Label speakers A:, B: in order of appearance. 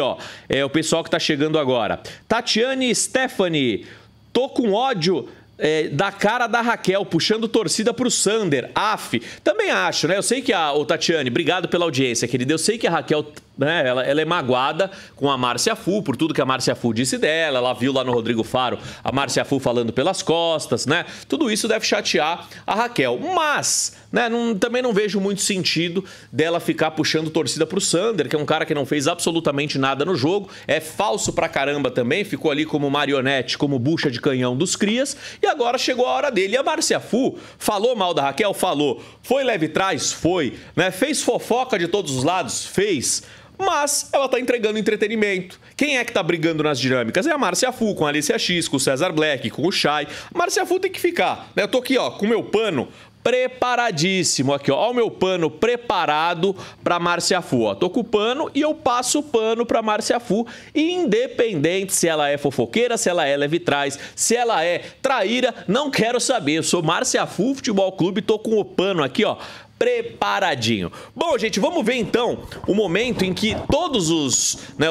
A: ó, é o pessoal que tá chegando agora. Tatiane Stephanie, tô com ódio é, da cara da Raquel, puxando torcida pro Sander. Af. Também acho, né? Eu sei que a. Ô, Tatiane, obrigado pela audiência, querida. Eu sei que a Raquel né? Ela, ela é magoada com a Márcia Fu, por tudo que a Márcia Fu disse dela. Ela viu lá no Rodrigo Faro a Márcia Fu falando pelas costas, né? Tudo isso deve chatear a Raquel. Mas, né, não, também não vejo muito sentido dela ficar puxando torcida pro Sander, que é um cara que não fez absolutamente nada no jogo. É falso pra caramba também, ficou ali como marionete, como bucha de canhão dos crias. E agora chegou a hora dele. E a Márcia Fu falou mal da Raquel? Falou. Foi leve trás? Foi. Né? Fez fofoca de todos os lados? Fez mas ela tá entregando entretenimento. Quem é que tá brigando nas dinâmicas? É a Márcia Fu, com a Alicia X, com o César Black, com o Shai. Márcia Fu tem que ficar, né? Eu tô aqui, ó, com meu pano, preparadíssimo aqui, ó. o meu pano preparado para Márcia Fu, ó. Tô com o pano e eu passo o pano para Márcia Fu, independente se ela é fofoqueira, se ela é levitraz, se ela é traíra, não quero saber. Eu sou Márcia Fu Futebol Clube, tô com o pano aqui, ó, preparadinho. Bom, gente, vamos ver então o momento em que todos os, né,